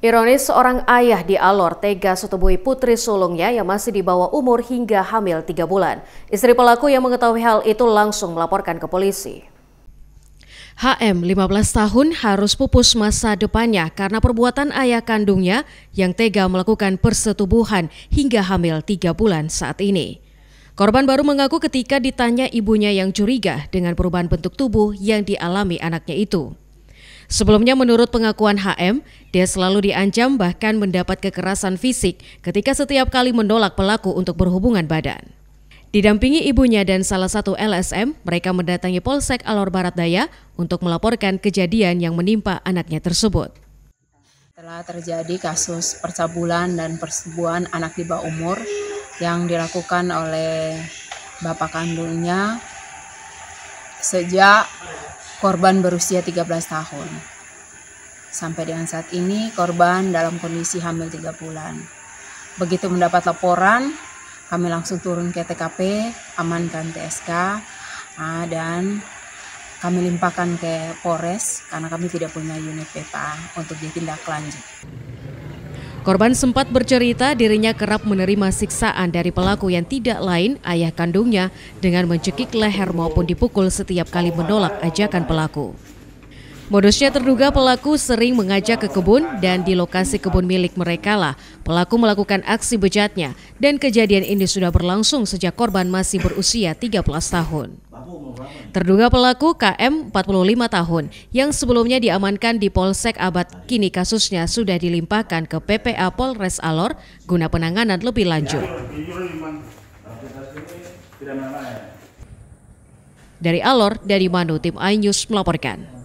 Ironis, seorang ayah di Alor tega setubuhi putri sulungnya yang masih di bawah umur hingga hamil tiga bulan. Istri pelaku yang mengetahui hal itu langsung melaporkan ke polisi. HM 15 tahun harus pupus masa depannya karena perbuatan ayah kandungnya yang tega melakukan persetubuhan hingga hamil tiga bulan saat ini. Korban baru mengaku ketika ditanya ibunya yang curiga dengan perubahan bentuk tubuh yang dialami anaknya itu. Sebelumnya menurut pengakuan HM, dia selalu diancam bahkan mendapat kekerasan fisik ketika setiap kali menolak pelaku untuk berhubungan badan. Didampingi ibunya dan salah satu LSM, mereka mendatangi Polsek Alor Barat Daya untuk melaporkan kejadian yang menimpa anaknya tersebut. Telah terjadi kasus percabulan dan persebuan anak di bawah umur yang dilakukan oleh bapak kandungnya sejak Korban berusia 13 tahun. Sampai dengan saat ini korban dalam kondisi hamil 3 bulan. Begitu mendapat laporan, kami langsung turun ke TKP, amankan TSK, dan kami limpahkan ke Polres karena kami tidak punya unit PPA untuk ditindak lanjut. Korban sempat bercerita dirinya kerap menerima siksaan dari pelaku yang tidak lain ayah kandungnya dengan mencekik leher maupun dipukul setiap kali menolak ajakan pelaku. Modusnya terduga pelaku sering mengajak ke kebun dan di lokasi kebun milik mereka lah pelaku melakukan aksi bejatnya dan kejadian ini sudah berlangsung sejak korban masih berusia 13 tahun. Terduga pelaku KM 45 tahun yang sebelumnya diamankan di Polsek Abad kini kasusnya sudah dilimpahkan ke PPA Polres Alor guna penanganan lebih lanjut. Dari Alor, dari Manu, tim iNews melaporkan.